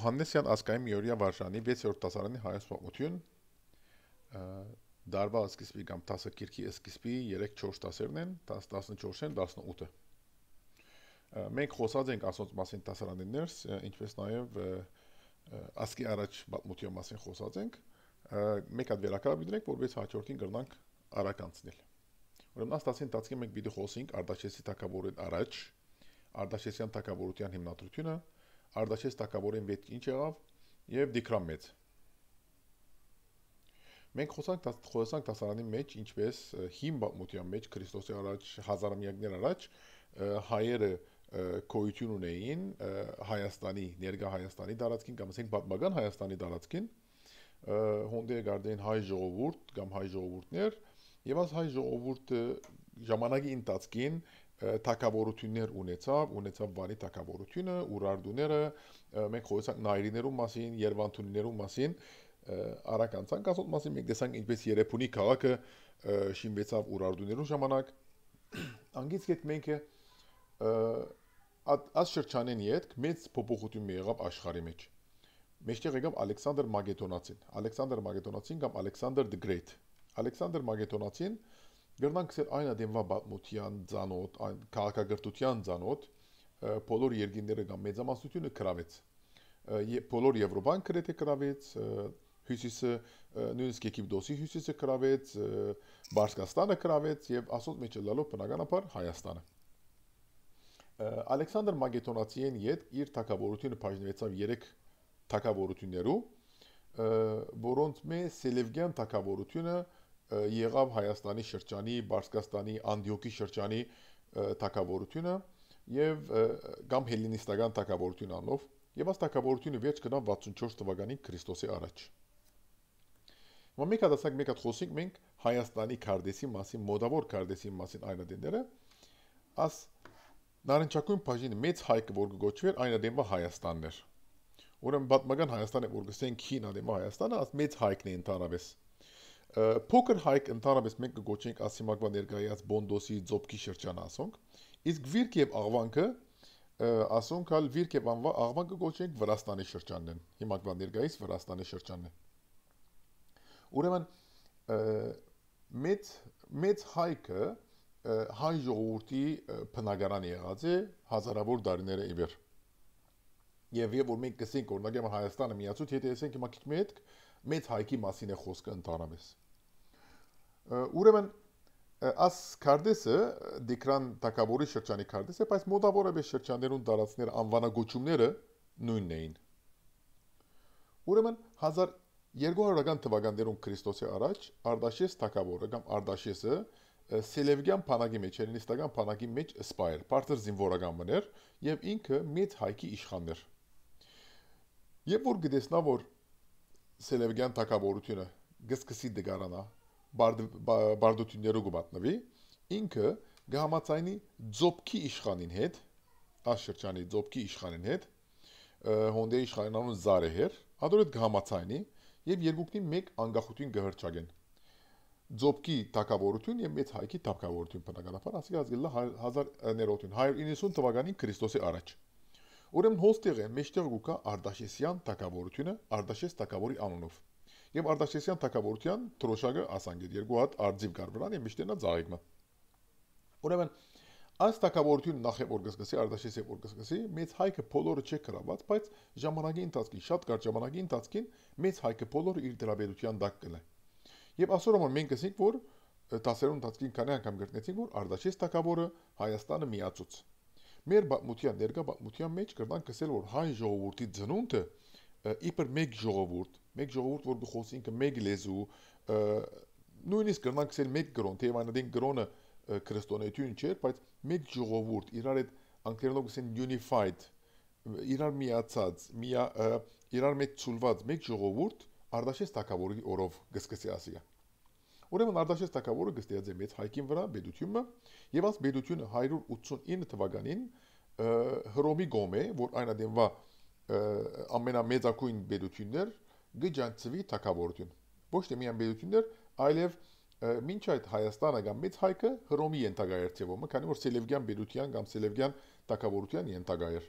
Հանդեսյան ազգային միօրյա վարժանի 6-րդ դասարանի հայաստանություն դարվա սկիզբի կամ դասակիրքի սկիզբի 3-4 դասերն են, 10-14-ն 18-ը։ Մենք խոսած ենք ասոնց մասին դասարանի ներս, ինչպես նաև ասկի առաջ պատմության մասին խոսած ենք։ Մեկ հատ վերակառույց դրենք, որպես հաջորդին գրնանք արականցնել։ Ուրեմն աստասին տածքի մենք պիտի խոսենք Արդաշեսի թակավորին առաջ, Արդաշեսյան թակավորության հիմնադրությունը, Արդաշես Տակավորին վեճին չեղավ եւ Դիքրան մեծ։ Մենք խոսանք խոսանք դասարանի մեջ ինչպես հին մոտիան մեջ Քրիստոսի առաջ հազարամյակներ առաջ հայերը կոյություն ունեին Հայաստանի, ներկա Հայաստանի տարածքին կամ ասենք պատմական Հայաստանի տարածքին հոնդեր գարդեն հայ ժողովուրդ կամ հայ ժողովուրդներ եւ աս հայ ժողովուրդը ժամանակի ընթացքին թակավորություններ ունեցավ, ունեցավ վարի թակավորությունը, ուրարդուները, մենք խոսանք նայրիներու մասին, երվանթունիներու մասին, արական ցանկացած մասին մենք տեսանք ինչպես Երեփունի քաղաքը շինվեցավ ուրարդուներու ժամանակ։ Անգից գետ մենք աս շրջանեն յետք մեծ փոփոխություն մի եղավ աշխարհի մեջ։ Մեջտեղ եկավ Ալեքսանդր Մագեդոնացին։ Ալեքսանդր Մագեդոնացին կամ Ալեքսանդր the Great։ Ալեքսանդր Մագեդոնացին, Ալեքսանդր Մագեդոնացին Գերնանք էր այն ադեմվա բաթմության ցանոթ, այն քաղաքագործության ցանոթ, բոլոր երկիները կամ մեծամասնությունը կրավեց։ Եվ բոլոր Եվրոպան կրեթե կրավեց, հյուսիսը նույնիսկ Եգիպտոսի հյուսիսը կրավեց, Բարսկաստանը կրավեց եւ ասոց մեջը լալով բնականաբար Հայաստանը։ Ալեքսանդր Մագետոնացիեն իդ իր թակավորությունը բաժնվեցավ 3 թակավորություններու, որոնց մեջ Սելևգյան թակավորությունը եղավ Հայաստանի շրջանի, Բարսկաստանի, Անդիոկի շրջանի թակավորությունը եւ կամ հելլինիստական թակավորություն անով եւ աս թակավորությունը վերջ գնավ 64 թվականին Քրիստոսի առաջ։ Հիմա մեկ հատ ասակ, մեկ հատ խոսենք մենք Հայաստանի քարդեսի մասին, մոդավոր քարդեսի մասին այնադենները, աս նարնջակույն բաժինը մեծ հայկը որ գոչվեր այնադեմը Հայաստանն էր։ Ուրեմն պատմական Հայաստանը որ գսեն քին ադեմը Հայաստանը, աս մեծ հայկն է ընդառավես Փոքր հայք ընդհանրապես մենք կգոչենք ասիմակվա ներկայացած Բոնդոսի ձոպկի շրջան ասոնք, իսկ Վիրք եւ Աղվանքը ասոնք հալ Վիրք եւ Աղվանքը գոչենք Վրաստանի շրջանն են։ Հիմակվա ներկայիս Վրաստանի շրջանն է։ Ուրեմն մեծ մեծ հայքը հայ ժողովրդի բնակարան եղած է հազարավոր դարիներ ի վեր։ Եվ երբ որ մենք կսենք օրինակ Հայաստանը միացույց հետ եսենք հիմա քիչ մի հետ մեծ հայքի մասին է խոսքը ընդառամես։ Ուրեմն աս կարդեսը դիկրան տակավորի շրջանի կարդես է, բայց մոտավորապես շրջաններուն տարածքներ անվանագոչումները նույնն էին։ Ուրեմն 1200-ական թվականներուն Քրիստոսի առաջ Արդաշես Թակավորը կամ Արդաշեսը Սելևգյան փանակի մեջ, հելնիստական փանակի մեջ սպա էր, բարձր զինվորական մներ եւ ինքը մեծ հայկի իշխաններ։ Երբ որ գտեսնա որ Սելևգյան Թակավորությունը գսկսի դգարանա բարդություններով գտնվի, ինքը գհամացայնի ձոբքի իշխանին հետ, աշրջանի ձոբքի իշխանին հետ, հոնդե իշխանանուն զարեհեր, ադորդ գհամացայնի եւ երկուքնի մեկ անկախություն գհրճագեն։ Ձոբքի թակավորություն եւ մեծ հայկի թակավորություն բնականաբար ասիգած գլա 1000ներոթուն հա, 190 թվականին Քրիստոսի առաջ։ Ուրեմն հոստեղը մեջտեղ գուկա Արդաշեսյան թակավորությունը Արդաշես թակավորի անունով։ Եվ Արտաշեսյան Թակավորյան Տրոշակը ասանգեր երկու հատ արձիվ կարբրան եւ միշտ նա ծաղիկը։ Ուրեմն այս Թակավորյուն նախև որ գսկսի Արտաշեսը որ գսկսի մեծ հայկը փոլորը չի կրաված, բայց ժամանակի ընթացքին շատ կարճ ժամանակի ընթացքին մեծ հայկը փոլորը իր դրաբերության դակ կլը։ Եվ այսօր որ մենք ասենք որ 10-րդ ընթացքին քանի անգամ գտնեցինք որ Արտաշես Թակավորը Հայաստանը միացուց։ Մեր բամուտյան ներկա բամուտյան մեջ կրնան կսել որ հայ ժողովրդի ծնունդը իբր մեկ ժողովուրդ մեկ ժողովուրդ, որ գխոսինք մեկ լեզու, նույնիսկ կրնանք սեր մեկ գրոն, թեև այն դին գրոնը քրիստոնեություն չէր, բայց մեկ ժողովուրդ իրար այդ անկերնոգս են unified իրար միացած, միա իրար մեջ ցուլված մեկ ժողովուրդ Արդաշես Թակավորի օրով գսկսի ասիա։ Ուրեմն Արդաշես Թակավորը գստեղծել մեծ հայկին վրա բեդությունը եւ աս բեդությունը 189 թվականին Հռոմի գոմ է, որ այնադեմվա ամենամեծակույն բեդությունն էր, գճանցվի թակավորություն։ Ոչ թե միայն բերություններ, այլև մինչ այդ Հայաստանը կամ մեծ հայկը Հռոմի ենթագա էր ծևումը, քանի որ Սելևկյան բերության կամ Սելևկյան թակավորության ենթագա էր։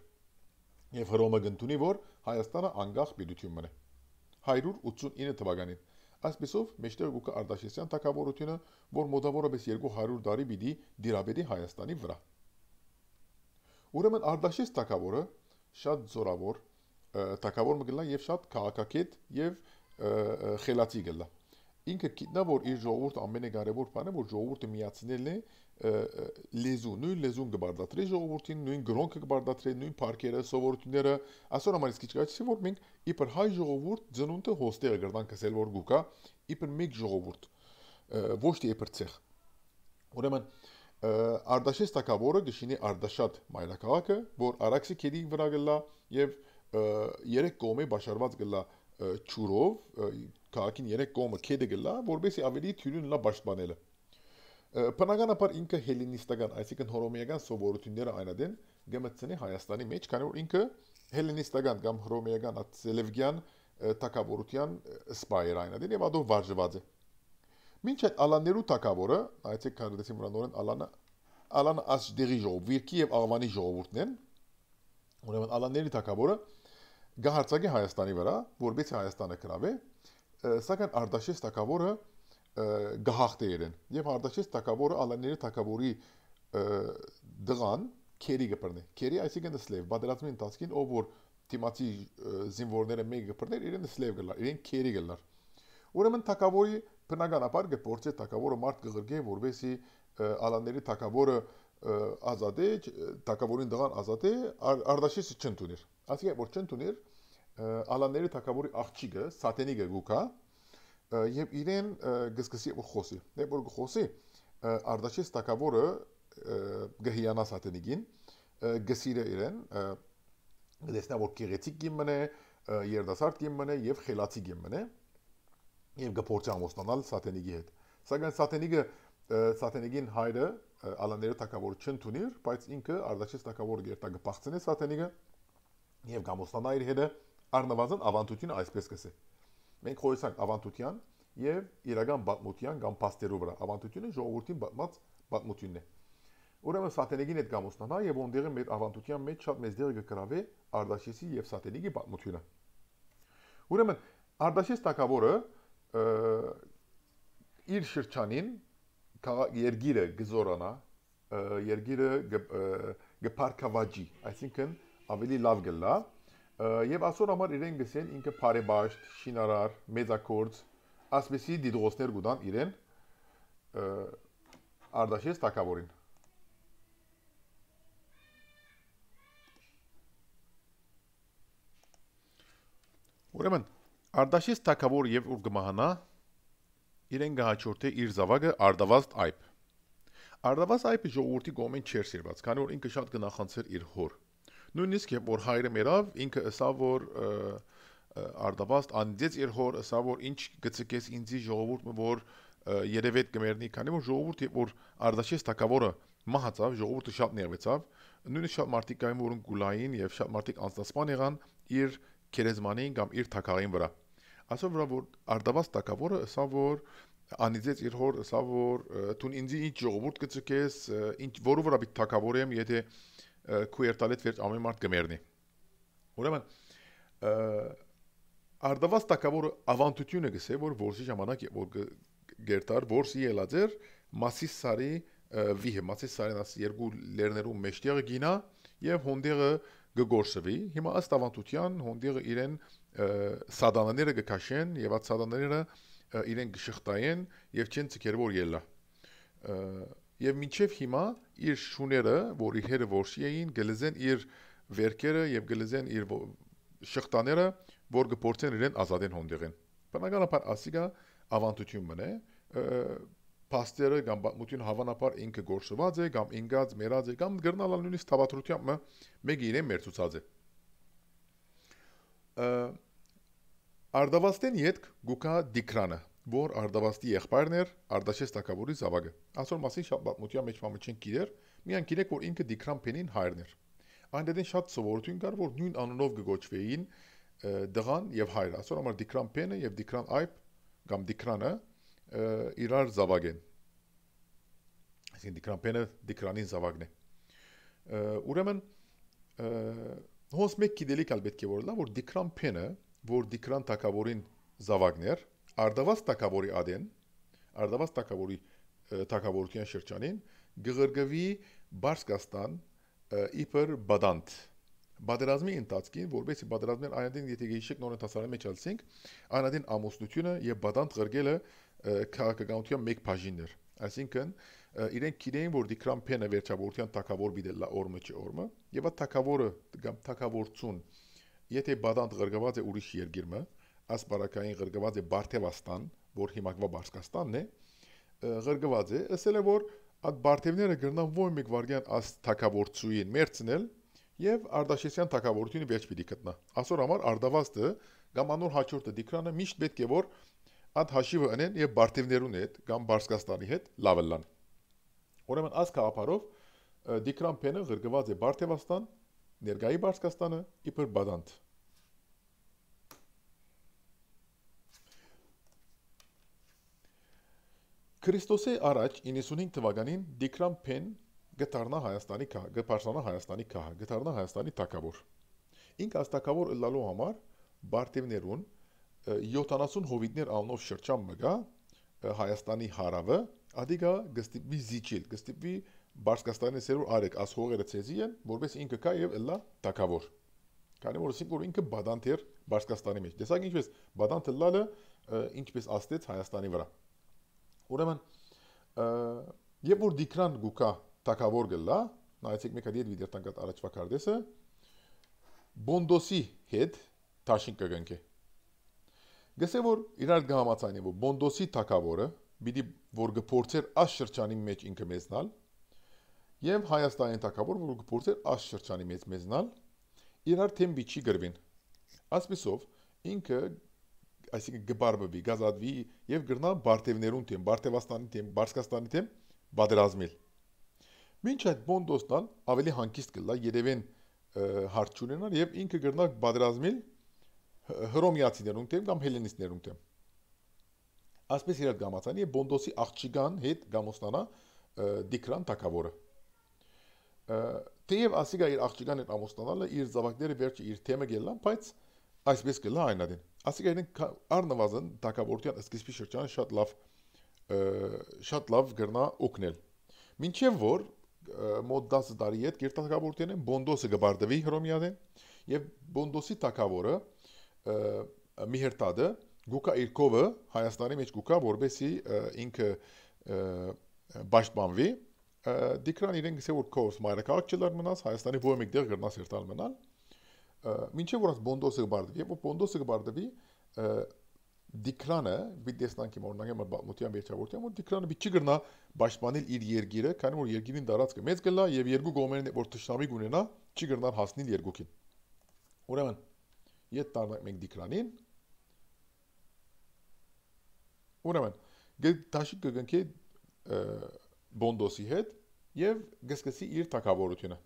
Եվ Հռոմը գտնունի, որ Հայաստանը անկախ բերություն մնե։ 189 թվականին Այսպիսով մեջտեղ գուկա Արդաշեսյան թակավորությունը, որ մոտավորապես 200 տարի պիտի դիրաբերի Հայաստանի վրա։ Ուրեմն Արդաշես թակավորը շատ զորավոր թակավոր մգլա եւ շատ քաղաքակետ եւ խելացի գլա ինքը գիտնա որ իր ժողովուրդ ամենակարևոր բանը որ ժողովուրդը միացնել է լեզու նույն լեզուն կբարդատրի ժողովրդին նույն գրոնքը կբարդատրի նույն парքերը սովորությունները այսօր ամենից քիչ կաչի որ մենք իբր հայ ժողովուրդ ծնունդը հոստերը գրնան կսել որ գուկա իբր մեկ ժողովուրդ ոչ թե իբր ցեղ ուրեմն արդաշես տակավորը գշինի արդաշատ մայրաքաղաքը որ արաքսի քեդի վրա գլա եւ և երեք կողմի բաշարված գլա ճուրով քաղաքին երեք կողմը կեդը գլա որբեսի ավելի թյուրին լա պաշտպանելը բնականաբար ինքը հելենիստական այսինքն հռոմեական սովորությունները այնադեն գմցնի հայաստանի մեջ քանի որ ինքը հելենիստական կամ հռոմեական ացելևգյան թակավորության սպայեր այնադեն եւ ադով վարժված է Մինչ այդ Ալաներու թակավորը, այսինքն կարդեցի մրանորեն Ալանը Ալանը աշդերի ժողովիրքի եւ աղվանի ժողովուրդն են։ Ուրեմն Ալաների թակավորը գահարցակի Հայաստանի վրա, որբից Հայաստանը կրավե, սակայն Արդաշես Թակավորը գահախտ է իրեն։ Եվ Արդաշես Թակավորը Ալաների Թակավորի դղան քերի գբրնե։ Քերի այսինքն սլև, բادرացումի ընթացքին ով որ դիմացի զինվորները մեկ գբրներ իրեն սլև գլար, իրեն քերի գլար։ Ուրեմն Թակավորի բնականաբար գործե Թակավորը մարդ կղրգե, որովհետեւ Ալաների Թակավորը ազատ է, թակավորին դղան ազատ է, արդաշիսը չընդուներ։ Ասիկա որ չընդուներ ալաների թակավորի աղջիկը, սատենիկը գուկա, եւ իրեն գսկսի խոսի։ Դե որ խոսի, արդաշիս թակավորը գհիանա սատենիկին, գսիրը իրեն, դեսնա որ գեղեցիկ գիմն է, երդասարդ գիմն է եւ խելացի գիմն է։ Եվ գփորձի ամուսնանալ սատենիկի հետ։ Սակայն սատենիկը Սատենիգին հայրը Ալաներու թակավոր չընդունիր, բայց ինքը Արդաշես թակավոր գերտագը բացցնե Սատենիգը եւ գամոստանա իր հետը առնվազն ավանդությունը այսպես կսե։ Մենք խոսանք ավանդության եւ իրական բացմության կամ փաստերու վրա։ Ավանդությունը ժողովրդին բացված բացմությունն է։ Ուրեմն Սատենիգին այդ գամոստանա եւ ոնդերը մեր ավանդության մեջ շատ մեծ դեր կգրավի Արդաշեսի եւ Սատենիգի բացմությունը։ Ուրեմն Արդաշես թակավորը իր շրջանին երգիրը գզորանա, երգիրը գփարքավաճի, այսինքն ավելի լավ գլա։ Եվ այսօր համար իրեն գսեն ինքը բարեբաշտ, շինարար, մեծակորց, ասպեսի դիդղոսներ գուտան իրեն արդաշես տակավորին։ Ուրեմն արդաշես տակավոր եւ ուր գմահանա իրեն գահաճորդե իր զավակը Արդավաստ Այփ։ Արդավաստ Այփը ժողովրդի գոմեն չէր սիրված, քանի որ ինքը շատ գնահատանցեր իր հոր։ Նույնիսկ երբ որ հայրը մեռավ, ինքը ասա որ Արդավաստ անդից իր հոր ասա որ ինչ գցկես ինձի ժողովուրդը որ երևետ կմեռնի, քանի որ ժողովուրդը որ Արդաշես Թակավորը մահացավ, ժողովուրդը շատ ներվեցավ, նույնիսկ շատ մարդիկ կային, որոնք գուլային եւ շատ մարդիկ անձնասպան եղան իր քերեզմանին կամ իր թակարին վրա ասով վրա որ արդավաս տակավորը սա որ անիզեց իր հոր սա որ տուն ինձ ինչ ժողովուրդ կծկես ինչ որով վրա պիտի թակավորեմ եթե քուերտալետ վերջ ամեն մարդ կմեռնի ուրեմն արդավաս տակավորը ավանդությունը գսե որ որսի ժամանակ որ գերտար որսի ելածեր մասիս սարի վիհը մասիս սարին աս երկու լերներու մեջտեղը գինա եւ հոնդերը գգորշվի հիմա ըստ ավանդության հոնդերը իրեն սադանները գկաշեն եւ այդ սադանները իրեն գշխտային եւ չեն ցկերվոր ելա եւ մինչեւ հիմա իր շուները որի հերը որսի էին գլզեն իր վերքերը եւ գլզեն իր շղտաները որ գործեն իրեն ազատեն հոնդերեն բնականաբար ասիգա ավանդություն մնե պաստերը կամ մտին հավանաբար ինքը գործված է կամ ինգած մերած է կամ գրնալալ նույնիսկ թավատրությամբ մեկը իրեն մերցուցած է Արդավաստեն յետք գուկա դիկրանը, որ արդավաստի եղբայրն էր Արդաշես Տակավորի զավակը։ Այսօր մասին շատ պատմության մեջ մամը չեն գիրեր, միան գիրեք որ ինքը Դիկրան Փենին հայրն էր։ Այնտեղին շատ սովորություն կար, որ նույն անունով գոչվեին դղան եւ հայրը։ Այսօր համար Դիկրան Փենը եւ Դիկրան Այփ կամ Դիկրանը իրար զավակ են։ Այսինքն Դիկրան Փենը Դիկրանին զավակն է։ Ուրեմն հոս մեկ գիտելիք ալ պետք է որ լա որ դիկրան փենը որ դիկրան տակավորին զավակներ արդավաս տակավորի ադեն արդավաս տակավորի տակավորքյան շրջանին գղրգվի բարսկաստան իբր բադանտ Բادرազմի ընթացքին, որովհետեւ բادرազմներ այնադին եթե գիշեք նոր ընթացարի մեջ ալցինք, այնադին ամուսնությունը եւ բադանդ ղրգելը քաղաքականության մեկ բաժիններ։ Այսինքն իրենք գիտեին, որ դիքրամ փենը վերջավորության թակավոր բիդելա օրմը չի օրմը, եւ այդ թակավորը կամ թակավորցուն եթե բադանդ ղրգված է ուրիշ երկիրը, աս բարակային ղրգված է Բարթևաստան, որ հիմակվա Բարսկաստանն է, ղրգված է, ասել է որ այդ Բարթևները գրնան ոչ մեկ վարգյան աս թակավորցուին մերցնել եւ Արդաշեսյան թակավորությունը վերջ պիտի գտնա։ Այսօր համար Արդավաստը կամ անոր հաջորդը դիկրանը միշտ պետք է որ այդ հաշիվը ընեն եւ բարտևներուն հետ կամ Բարսկաստանի հետ լավը լան։ Ուրեմն աս կապարով դիկրան փենը գրգված է Բարտևաստան, ներգայի Բարսկաստանը իբր բադանտ։ Քրիստոսի առաջ 95 թվականին Դիքրան Փեն գտարնա Հայաստանի կա, գպարշանա Հայաստանի կա, գտարնա Հայաստանի թակավոր։ Ինք այս թակավոր ըլլալու համար Բարտևներուն 70 հովիդներ անով շրջան մգա Հայաստանի հարավը, ադիգա գստիպի զիջիլ, գստիպի Բարսկաստանի սերուր արեք աս հողերը ցեզի են, որպես ինքը կա եւ ըլլա թակավոր։ Քանի որ ասենք որ ինքը բադանտեր Բարսկաստանի մեջ։ Տեսակ ինչպես բադանտը լալը ինչպես աստեց Հայաստանի վրա։ Ուրեմն, երբ որ դիկրան գուկա թակավոր գլա, նայեցեք մեկ հատ իդ վիդերտան կատ առաջվա կարդեսը, բոնդոսի հետ տաշին կգնք է։ Գսե որ իրար գհամացան է, որ բոնդոսի թակավորը, բիդի որ գպործեր աս շրջանի մեջ ինքը մեզնալ, և Հայաստանի թակավոր, որ գպործեր աս շրջանի մեջ մեզնալ, իրար թեմ բիչի գրվին։ Ասպիսով ինքը այսինքն գբարբվի, գազադվի եւ գրնա Բարտևներուն թեմ, Բարտևաստանի թեմ, Բարսկաստանի թեմ բادرազմիլ։ Մինչ այդ Բոնդոսն ավելի հանգիստ կլա երևեն հարց ունենալ եւ ինքը գրնա բادرազմիլ հռոմեացիներուն դեմ կամ հելենիստներուն դեմ։ Ասպես իր գամացանի է Բոնդոսի աղջիկան հետ գամոստանա Դիկրան Թակավորը։ Թեև ասիկա իր աղջիկան հետ ամոստանալը իր զավակները վերջը իր թեմը գելան, բայց այսպես գլա այնադին։ Ասիկա իրեն առնվազն Թակավորության սկիզբի շրջանը շատ լավ շատ լավ գրնա օգնել։ Մինչև որ մոտ 10 տարի հետ գերտակավորտեն Բոնդոսը գբարդվի Հռոմիադեն եւ Բոնդոսի տակավորը Միհերտադը Գուկա Իրկովը Հայաստանի մեջ գուկա որբեսի ինքը պաշտպանվի դիկրան իրենք ասել որ կորս մայրաքաղաքջելար մնաց Հայաստանի ոչ մեկ դեր գրնաս երտալ մնալ ինչեւ որս Բոնդոսը գբարդվի եւ Բոնդոսը գբարդվի Դիքրանը՝ մի տեսնանք իմ օրնակը մտության վերջավորությամբ որ Դիքրանը մի չի գրնա պաշտպանել իր երկիրը, քանի որ երկիրին տարածքը մեծ գլա եւ երկու գոմերն որ ճշտամի գունենա, չի գրնան հասնել երկուքին։ Ուրեմն, եթե տարնանք մենք Դիքրանին, ուրեմն, դաշի կգնքի բոնդոսի հետ եւ գսկսի իր թակավորությունը։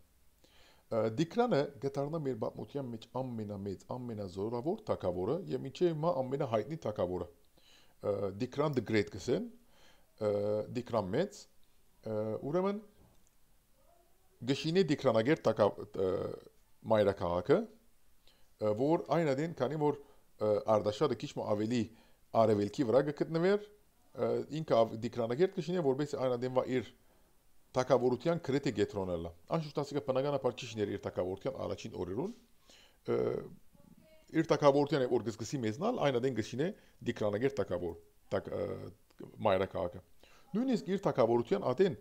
Դիկրանը գտարնա մեր պատմության մեջ ամենամեծ, ամենազորավոր թակավորը եւ միջի հիմա ամենահայտնի թակավորը։ Դիկրան the Great կսեն, Դիկրան մեծ, ուրեմն գշինի Դիկրանագեր թակա մայրաքաղաքը, որ այն ադին քանի որ Արդաշադը քիչ մո ավելի արևելքի վրա գտնվեր, ինքը Դիկրանագեր կշինի, որպես այն ադին վա իր թակավորության քրետի գետրոնելը։ Անշուշտ ասիկա բնականաբար ճիշտներ իր թակավորության առաջին օրերուն իր թակավորության որ գսգսի մեզնալ այն ադեն գշինե դիկրանագեր թակավոր տակ մայրակակը։ Նույնիսկ իր թակավորության ադեն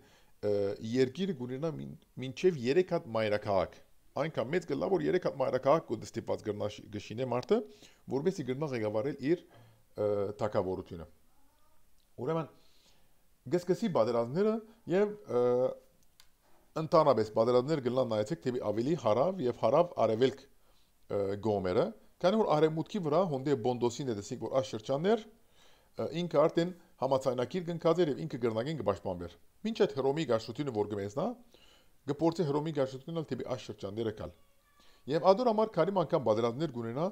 երկիրը գունենա մինչև 3 հատ մայրակակ այնքան մեծ գլա որ 3 հատ մայրակակ կու դստիպած գրնա գշինե մարդը որովհետեւ գրնա ղեկավարել իր թակավորությունը ուրեմն գսկսի բادرազմները եւ ընդառաջ բادرազմներ գլան նայեցեք թե ավելի հարավ եւ հարավ արևելք գոմերը քանի որ արևմուտքի վրա հոնդե բոնդոսին է դեսիկ որ այս շրջաններ ինքը արդեն համացանակիր կնկած էր եւ ինքը գրնագին կպաշտպանվեր ինչ այդ հռոմի գաշությունը որ գմեսնա գպորցի հռոմի գաշությունն ալ թե այս շրջանները կալ եւ ադոր համար քարիմ անգամ բادرազմներ գունենա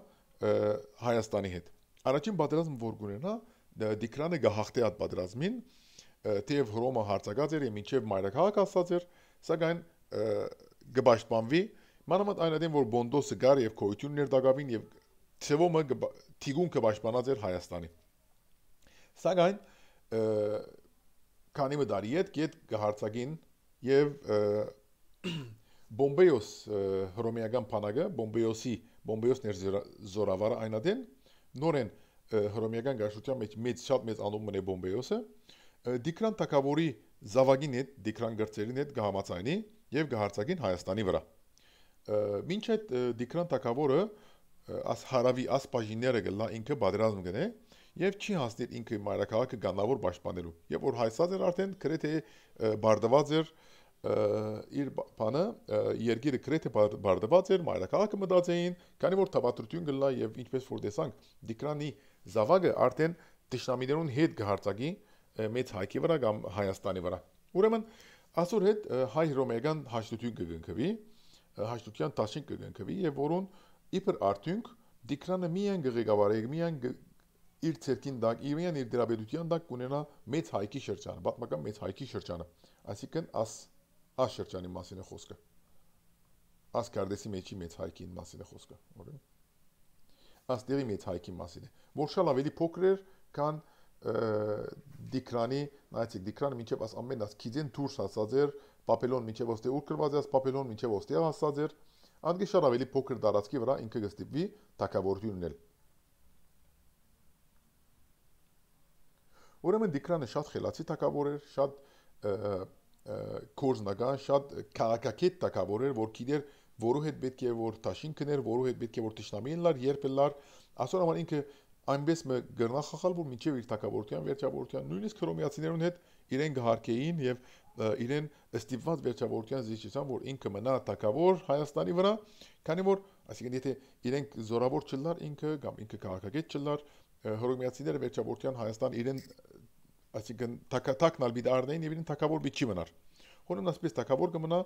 հայաստանի հետ առաջին պատերազմը որ գունենա դիկրանը գահախտի հատ պատերազմին թեև Հռոմը հարձակած էր եւ մինչեւ մայրաքաղաք ասած էր, սակայն գբաշտպանվի մանավանդ այն ադեմ որ Բոնդոսը գար եւ քոյություն ներդակավին եւ ծևոմը թիգունքը պաշտպանած էր Հայաստանի։ Սակայն քանի մդարի հետ գետ գահարցագին եւ Բոմբեյոս հռոմեական բանակը Բոմբեյոսի Բոմբեյոս ներզորավարը այնադեն նորեն հռոմեական գաշության մեջ մեծ շատ մեծ անունն է Բոմբեյոսը Դիկրան Թակավորի զավագին հետ Դիկրան գրծերին հետ կհամացայնի եւ կհարցակին Հայաստանի վրա։ Մինչ այդ Դիկրան Թակավորը աս հարավի ասպաժիները գլա ինքը բادرազմ գնե եւ չի հասնել ինքը մայրաքաղաքը գանավոր պաշտպանելու։ Եվ որ հայսած էր արդեն գրեթե բարդված էր իր բանը երկիրը գրեթե բարդված էր մայրաքաղաքը մտածեին, քանի որ թավատրություն գլա եւ ինչպես որ տեսանք Դիկրանի զավագը արդեն Տիշնամիներուն հետ կհարցակի մեծ հայկի վրա կամ Հայաստանի վրա։ Ուրեմն ասոր հետ հայ հռոմեական հաշտություն կգնկվի, հաշտության տաշին կգնկվի եւ որոն իբր արդյունք դիկրանը միայն գղեկավարի միայն իր ցերքին դակ, իրեն իր դրաբերության դակ կունենա մեծ հայկի շրջանը, պատմական մեծ հայկի շրջանը, այսինքն աս ա շրջանի մասին է խոսքը։ Աս կարդեսի մեջի մեծ հայկին մասին է խոսքը, օրեն։ Աստերի մեծ հայկի մասին է, որ շալ ավելի փոքր էր, քան դիկրանի, նայեցեք, դիկրանը մինչև աս ամեն աս քիզեն դուրս հասած էր, պապելոն մինչև ոստե ուր կրված էր, պապելոն մինչև ոստե հասած էր։ Անդգի շար ավելի փոքր դարածքի վրա ինքը գստիպվի թակավորություն ունել։ Ուրեմն դիկրանը շատ խելացի թակավոր էր, շատ կորզնական, շատ քաղաքակետ թակավոր էր, որ գիտեր որու հետ պետք է որ տաշին կներ, որու հետ պետք է որ ճշնամին լար, երբ լար, ասոր համար ինքը այնպես մը գնա խախալ որ միջև իր թակավորության վերջավորության նույնիսկ քրոմիացիներուն հետ իրեն գահարկեին եւ իրեն ստիպված վերջավորության զիջեցան որ ինքը մնա թակավոր Հայաստանի վրա քանի որ այսինքն եթե իրենք զորավոր չլար ինքը կամ ինքը քաղաքագետ չլար հռոմեացիները վերջավորության Հայաստան իրեն այսինքն թակն ալբիդ արնեին եւ իրեն թակավոր մի չի մնար հորոն ասպես թակավոր կմնա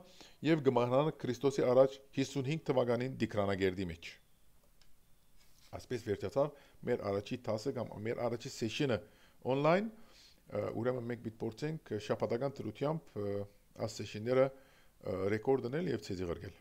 եւ գմահնան Քրիստոսի առաջ 55 թվականին դիքրանագերդի մեջ Այսպես վերջացավ մեր առաջի տասը կամ մեր առաջի սեշնը on-line, ուրեմն մենք պիտի փորձենք շփատական դրությամբ այս սեշնները ռեկորդ դնել եւ ցեզի ղրգել։